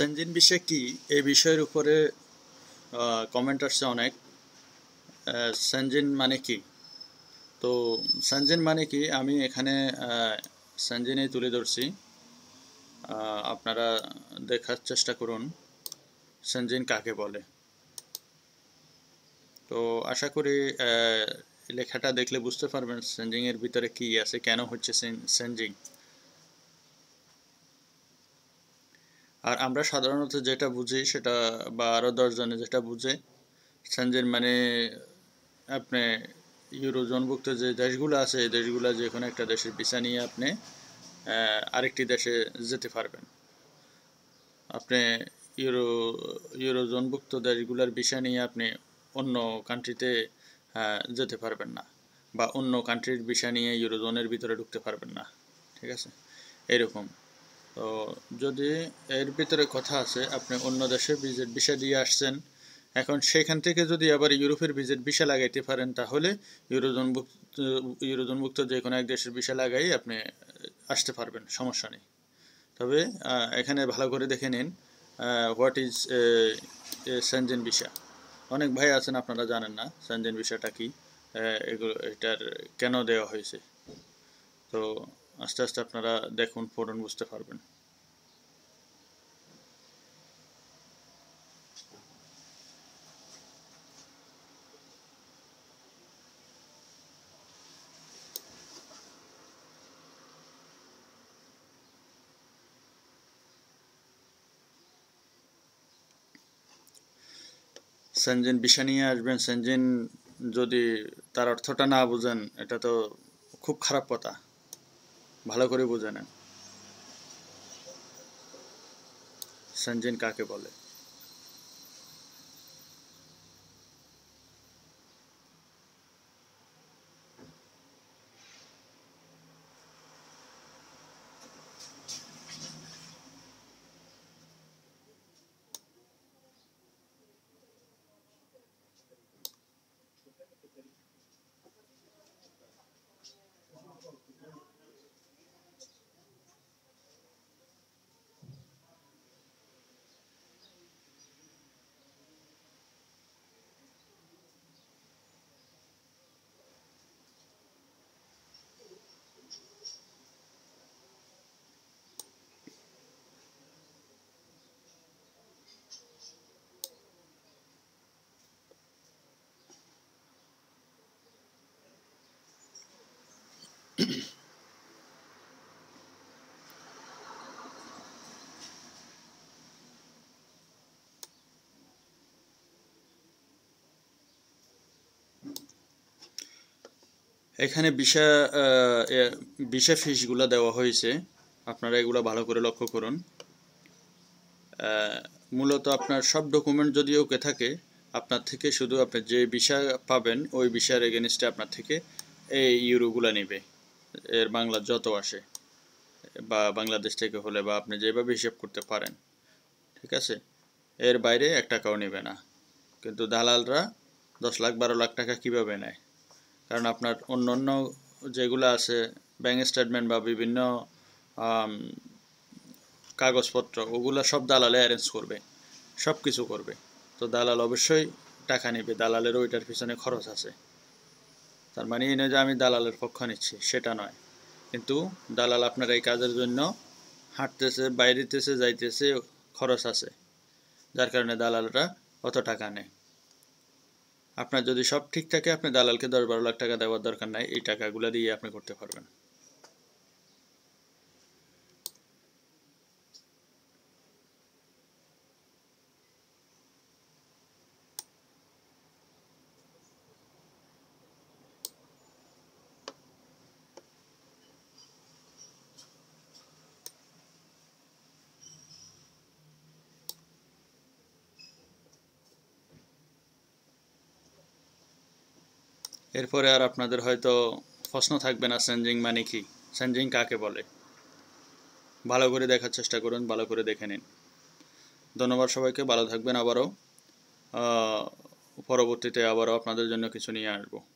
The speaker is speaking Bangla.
চেঞ্জিন বিষয় কি এই বিষয়ের উপরে কমেন্ট আসছে অনেক সঞ্জিন মানে কি তো সঞ্জিন মানে কি আমি এখানে সেনজিনেই তুলে ধরছি আপনারা দেখার চেষ্টা করুন সঞ্জিন কাকে বলে তো আশা করি লেখাটা দেখলে বুঝতে পারবেন সেনজিংয়ের ভিতরে কি আছে কেন হচ্ছে সেনজিং আর আমরা সাধারণত যেটা বুঝি সেটা বা আরও দশজনে যেটা বুঝে সেনজেন মানে আপনি ইউরোজনভুক্ত যে দেশগুলো আছে এই দেশগুলো যে কোনো একটা দেশের ভিসা নিয়ে আপনি আরেকটি দেশে যেতে পারবেন আপনি ইউরো ইউরোজনভুক্ত দেশগুলোর ভিসা নিয়ে আপনি অন্য কান্ট্রিতে যেতে পারবেন না বা অন্য কান্ট্রির ভিসা নিয়ে ইউরোজোনের ভিতরে ঢুকতে পারবেন না ঠিক আছে এরকম তো যদি এর ভিতরে কথা আছে আপনি অন্য দেশের ভিজিট ভিসা দিয়ে আসছেন এখন সেখান থেকে যদি আবার ইউরোপের ভিজিট ভিসা লাগাইতে পারেন তাহলে ইউরোজন ইউরোজনভুক্ত যে কোনো এক দেশের ভিসা লাগাই আপনি আসতে পারবেন সমস্যা নেই তবে এখানে ভালো করে দেখে নিন হোয়াট ইজ সেনজেন ভিসা অনেক ভাই আছেন আপনারা জানেন না সেনজেন ভিসাটা কি এগুলো এটার কেন দেওয়া হয়েছে তো আস্তে আস্তে আপনারা দেখুন ফোরন বুঝতে পারবেন সেনজেন বিষা নিয়ে আসবেন সেনজেন যদি তার অর্থটা না বুঝেন এটা তো খুব খারাপ কথা ভালো করে বোঝে নেন সঞ্জিন কাকে বলে Thank you. এখানে বিষা বিষা ফিশগুলো দেওয়া হয়েছে আপনারা এগুলো ভালো করে লক্ষ্য করুন মূলত আপনার সব ডকুমেন্ট যদি ওকে থাকে আপনার থেকে শুধু আপনি যে বিষা পাবেন ওই বিষার এগেনস্টে আপনার থেকে এই ইউরোগুলো নেবে এর বাংলা যত আসে বা বাংলাদেশ থেকে হলে বা আপনি যেভাবে হিসেব করতে পারেন ঠিক আছে এর বাইরে এক টাকাও নেবে না কিন্তু দালালরা দশ লাখ বারো লাখ টাকা কিভাবে নেয় কারণ আপনার অন্য অন্য যেগুলো আছে ব্যাঙ্ক স্টেটমেন্ট বা বিভিন্ন কাগজপত্র ওগুলো সব দালালে অ্যারেঞ্জ করবে সব কিছু করবে তো দালাল অবশ্যই টাকা নেবে দালালের ওইটার পিছনে খরচ আছে তার মানে এই নয় যে আমি দালালের পক্ষ নিচ্ছি সেটা নয় কিন্তু দালাল আপনার এই কাজের জন্য হাঁটতেছে বাইরেতেছে যাইতেছে খরচ আছে যার কারণে দালালরা অত টাকা নেয় আপনার যদি সব ঠিক থাকে আপনি দালালকে দশ বারো লাখ টাকা দেওয়ার দরকার নাই এই টাকাগুলো দিয়ে আপনি করতে পারবেন এরপরে আর আপনাদের হয়তো প্রশ্ন থাকবে না সেঞ্জিং মানে কি সেঞ্জিং কাকে বলে ভালো করে দেখার চেষ্টা করুন ভালো করে দেখে নিন ধন্যবাদ সবাইকে ভালো থাকবেন আবারও পরবর্তীতে আবারও আপনাদের জন্য কিছু নিয়ে আসবো